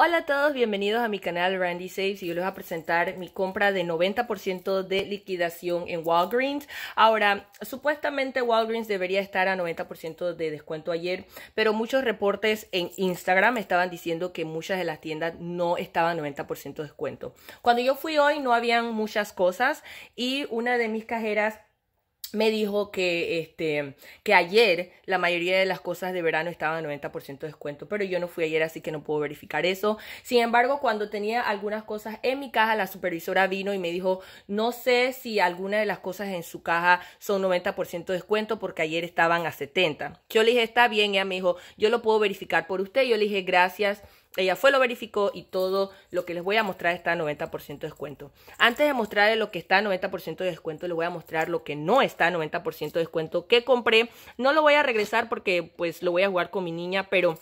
Hola a todos, bienvenidos a mi canal Randy Saves y yo les voy a presentar mi compra de 90% de liquidación en Walgreens. Ahora, supuestamente Walgreens debería estar a 90% de descuento ayer, pero muchos reportes en Instagram estaban diciendo que muchas de las tiendas no estaban a 90% de descuento. Cuando yo fui hoy no habían muchas cosas y una de mis cajeras me dijo que, este, que ayer la mayoría de las cosas de verano estaban a 90% de descuento, pero yo no fui ayer, así que no puedo verificar eso. Sin embargo, cuando tenía algunas cosas en mi caja, la supervisora vino y me dijo, no sé si alguna de las cosas en su caja son 90% de descuento porque ayer estaban a 70. Yo le dije, está bien, ella me dijo, yo lo puedo verificar por usted. Yo le dije, gracias. Ella fue, lo verificó y todo lo que les voy a mostrar está a 90% de descuento. Antes de mostrarles lo que está a 90% de descuento, les voy a mostrar lo que no está a 90% de descuento que compré. No lo voy a regresar porque pues lo voy a jugar con mi niña, pero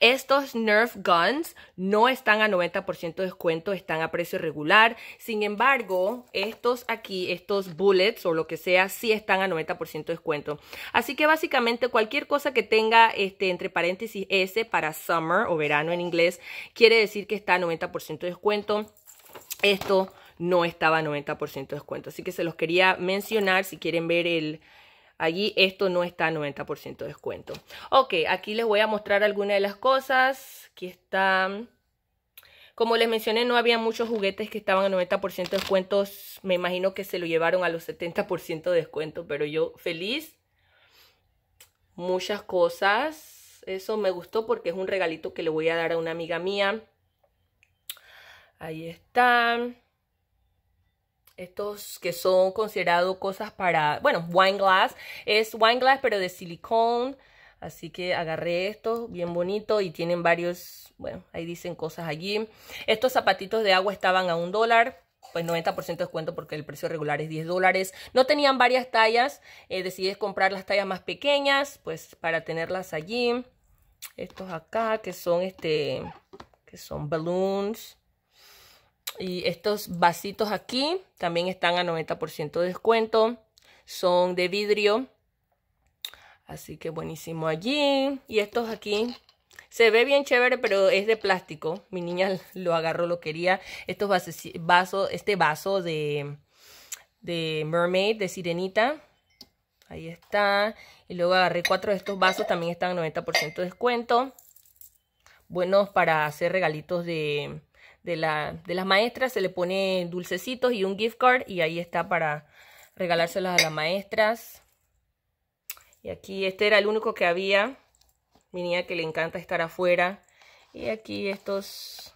estos Nerf Guns no están a 90% de descuento, están a precio regular. Sin embargo, estos aquí, estos Bullets o lo que sea, sí están a 90% de descuento. Así que básicamente cualquier cosa que tenga este entre paréntesis S para summer o verano en inglés, quiere decir que está a 90% de descuento. Esto no estaba a 90% de descuento. Así que se los quería mencionar si quieren ver el Allí esto no está a 90% de descuento. Ok, aquí les voy a mostrar algunas de las cosas. que están Como les mencioné, no había muchos juguetes que estaban a 90% de descuentos. Me imagino que se lo llevaron a los 70% de descuento, pero yo feliz. Muchas cosas. Eso me gustó porque es un regalito que le voy a dar a una amiga mía. Ahí está estos que son considerados cosas para, bueno, wine glass, es wine glass pero de silicone. así que agarré estos, bien bonito y tienen varios, bueno, ahí dicen cosas allí. Estos zapatitos de agua estaban a un dólar, pues 90% de descuento porque el precio regular es 10 dólares. No tenían varias tallas, eh, decidí comprar las tallas más pequeñas, pues para tenerlas allí. Estos acá que son este, que son balloons. Y estos vasitos aquí también están a 90% de descuento. Son de vidrio. Así que buenísimo allí. Y estos aquí se ve bien chévere, pero es de plástico. Mi niña lo agarró, lo quería. Estos vasos, este vaso de, Mermaid, de Sirenita. Ahí está. Y luego agarré cuatro de estos vasos. También están a 90% de descuento. Buenos para hacer regalitos de de, las maestras, se le pone dulcecitos y un gift card y ahí está para regalárselos a las maestras. Y aquí este era el único que había. Mi niña que le encanta estar afuera. Y aquí estos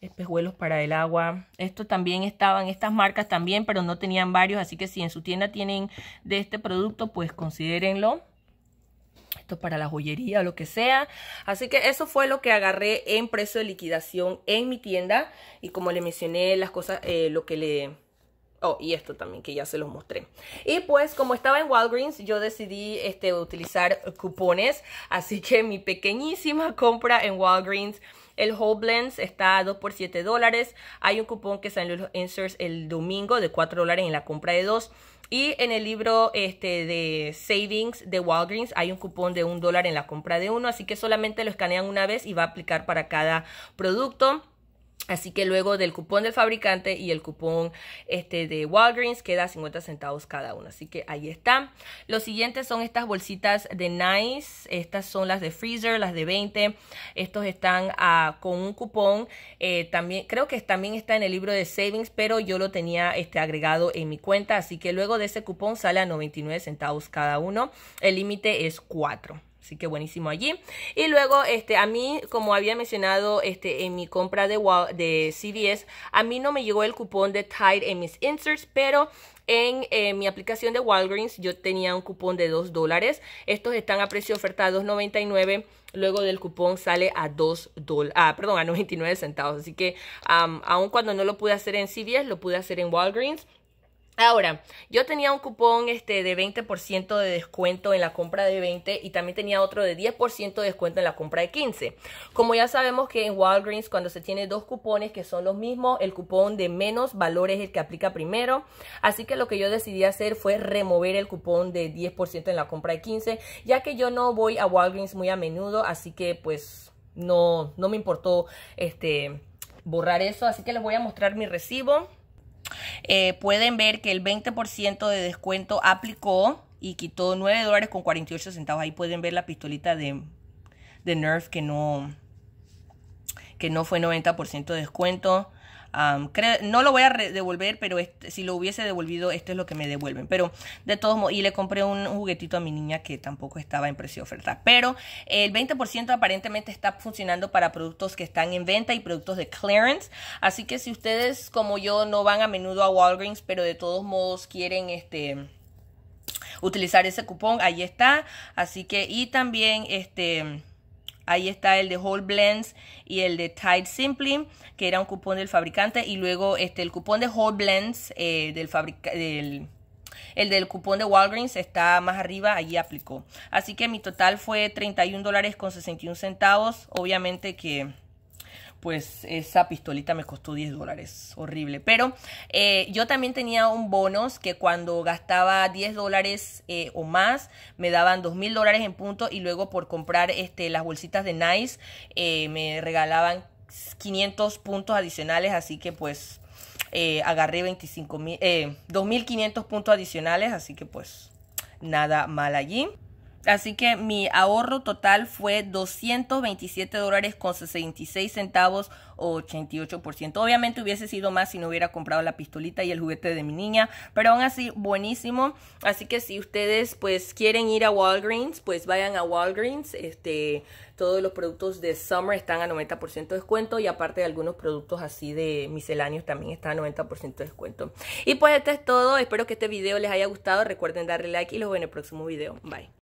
espejuelos para el agua. Estos también estaban, estas marcas también, pero no tenían varios. Así que si en su tienda tienen de este producto, pues considérenlo esto para la joyería o lo que sea. Así que eso fue lo que agarré en precio de liquidación en mi tienda. Y como le mencioné, las cosas, eh, lo que le... Oh, y esto también, que ya se los mostré. Y pues, como estaba en Walgreens, yo decidí este, utilizar cupones. Así que mi pequeñísima compra en Walgreens... El Whole Blends está a 2 por 7 dólares. Hay un cupón que salió en los inserts el domingo de 4 dólares en la compra de 2. Y en el libro este, de Savings de Walgreens hay un cupón de un dólar en la compra de uno, así que solamente lo escanean una vez y va a aplicar para cada producto. Así que luego del cupón del fabricante y el cupón este, de Walgreens queda 50 centavos cada uno. Así que ahí está. Los siguientes son estas bolsitas de Nice. Estas son las de Freezer, las de 20. Estos están ah, con un cupón. Eh, también Creo que también está en el libro de Savings, pero yo lo tenía este, agregado en mi cuenta. Así que luego de ese cupón sale a 99 centavos cada uno. El límite es 4. Así que buenísimo allí. Y luego, este, a mí, como había mencionado este, en mi compra de, de CVS, a mí no me llegó el cupón de Tide en mis inserts, pero en eh, mi aplicación de Walgreens yo tenía un cupón de 2 dólares. Estos están a precio de oferta 2.99. Luego del cupón sale a 2 dólares, ah, perdón, a 99 centavos. Así que aun cuando no lo pude hacer en CVS, lo pude hacer en Walgreens. Ahora, yo tenía un cupón este, de 20% de descuento en la compra de 20 y también tenía otro de 10% de descuento en la compra de 15. Como ya sabemos que en Walgreens cuando se tiene dos cupones que son los mismos, el cupón de menos valor es el que aplica primero. Así que lo que yo decidí hacer fue remover el cupón de 10% en la compra de 15, ya que yo no voy a Walgreens muy a menudo, así que pues no, no me importó este, borrar eso. Así que les voy a mostrar mi recibo. Eh, pueden ver que el 20% de descuento aplicó y quitó 9 dólares con 48 centavos. Ahí pueden ver la pistolita de, de Nerf que no, que no fue 90% de descuento no lo voy a devolver, pero si lo hubiese devolvido, esto es lo que me devuelven. Pero de todos modos, y le compré un, juguetito a mi niña que tampoco estaba en precio de oferta. Pero el 20% aparentemente está funcionando para productos que están en venta y productos de clearance. Así que si ustedes, como yo, no van a menudo a Walgreens, pero de todos modos quieren este utilizar ese cupón, ahí está. Así que, y también este Ahí está el de Whole Blends y el de Tide Simply, que era un cupón del fabricante. Y luego este, el cupón de Whole Blends, eh, del el del cupón de Walgreens está más arriba, allí aplicó. Así que mi total fue 31 dólares con centavos. Obviamente que pues esa pistolita me costó 10 dólares, horrible. Pero eh, yo también tenía un bonus que cuando gastaba 10 dólares eh, o más, me daban 2000 mil dólares en puntos y luego por comprar este, las bolsitas de Nice eh, me regalaban 500 puntos adicionales, así que pues agarré 25 mil, 2.500 puntos adicionales, así que pues nada mal allí. Así que mi ahorro total fue 227 dólares con 66 centavos o 88%. Obviamente hubiese sido más si no hubiera comprado la pistolita y el juguete de mi niña, pero aún así buenísimo. Así que si ustedes pues quieren ir a Walgreens, pues vayan a Walgreens. Este, todos los productos de Summer están a 90% de descuento y aparte de algunos productos así de misceláneos también están a 90% de descuento. Y pues esto es todo. Espero que este video les haya gustado. Recuerden darle like y los veo en el próximo video. Bye.